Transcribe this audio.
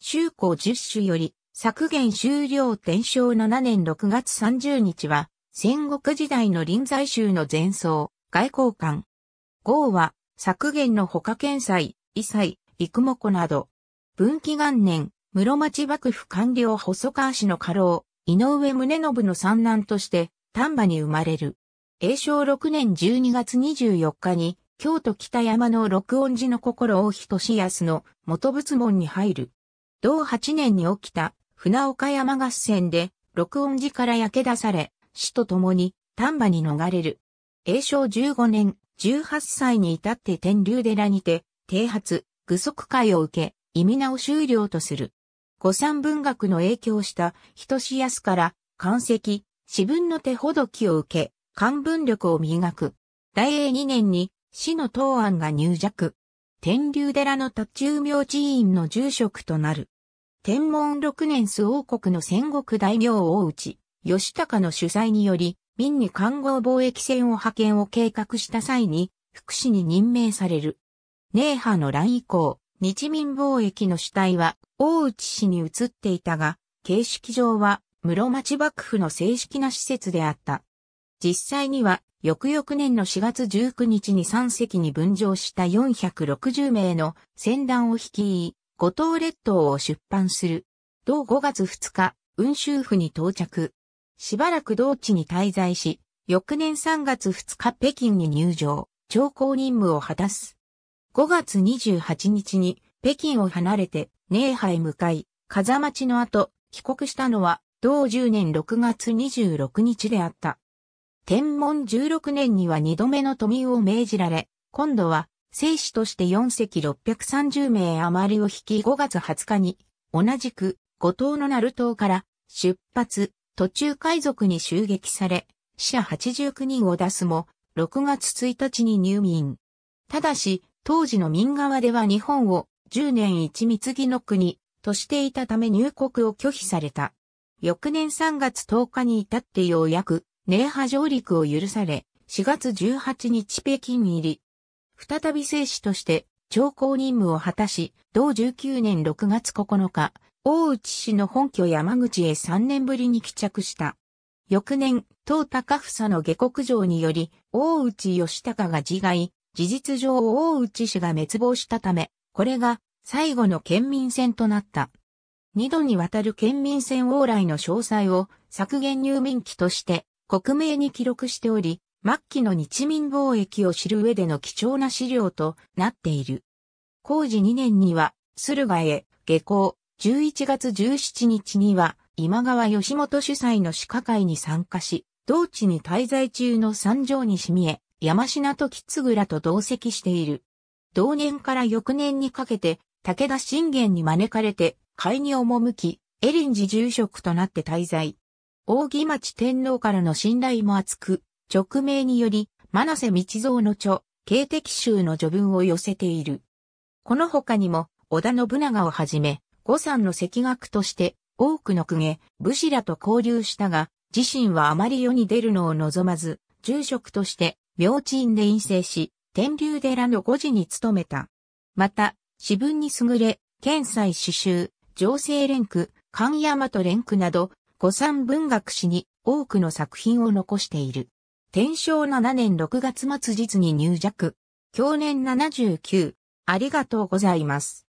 修行十首種より、削減終了天正7年6月30日は、戦国時代の臨済宗の前奏、外交官。号は、削減の他県祭、異祭、陸も子など。文紀元年、室町幕府官僚細川氏の家老、井上宗信の三男として、丹波に生まれる。永正6年12月24日に、京都北山の六音寺の心を人しやすの元仏門に入る。同8年に起きた船岡山合戦で録音寺から焼け出され、死と共に丹波に逃れる。永正15年、18歳に至って天竜寺にて、帝発、愚足会を受け、意味名を終了とする。五三文学の影響した人しやすから、漢石、私文の手ほどきを受け、漢文力を磨く。大英2年に、死の答案が入弱。天竜寺の途中明寺院の住職となる。天文六年数王国の戦国大名大内、義高の主催により、民に官合貿易船を派遣を計画した際に、福祉に任命される。寧波の乱以降、日民貿易の主体は大内氏に移っていたが、形式上は室町幕府の正式な施設であった。実際には翌々年の4月19日に3隻に分譲した460名の船団を率い、五島列島を出版する。同5月2日、雲州府に到着。しばらく同地に滞在し、翌年3月2日北京に入場、長考任務を果たす。5月28日に北京を離れて、寧波へ向かい、風待ちの後、帰国したのは、同10年6月26日であった。天文16年には二度目の都民を命じられ、今度は、生死として4隻630名余りを引き5月20日に、同じく、五島の鳴島から出発、途中海賊に襲撃され、死者89人を出すも、6月1日に入民。ただし、当時の民側では日本を10年一貢の国としていたため入国を拒否された。翌年3月10日に至ってようやく寧波上陸を許され、4月18日北京入り。再び生死として、長考任務を果たし、同19年6月9日、大内氏の本拠山口へ3年ぶりに帰着した。翌年、東高房の下国城により、大内義隆が自害、事実上大内氏が滅亡したため、これが最後の県民戦となった。二度にわたる県民戦往来の詳細を削減入民期として国名に記録しており、末期の日民貿易を知る上での貴重な資料となっている。工事2年には、駿河へ下校、11月17日には、今川義元主催の歯科会に参加し、同地に滞在中の三条西見え、山品時津らと同席している。同年から翌年にかけて、武田信玄に招かれて、会に赴き、エリンジ住職となって滞在。大木町天皇からの信頼も厚く、直命により、真瀬道蔵の著、警敵集の序文を寄せている。この他にも、織田信長をはじめ、五山の赤学として、多くの公家、武士らと交流したが、自身はあまり世に出るのを望まず、住職として、明治院で陰性し、天竜寺の五事に勤めた。また、詩文に優れ、県祭詩集、情勢連区、神山と連区など、五三文学史に多くの作品を残している。天正7年6月末日に入弱。去年79。ありがとうございます。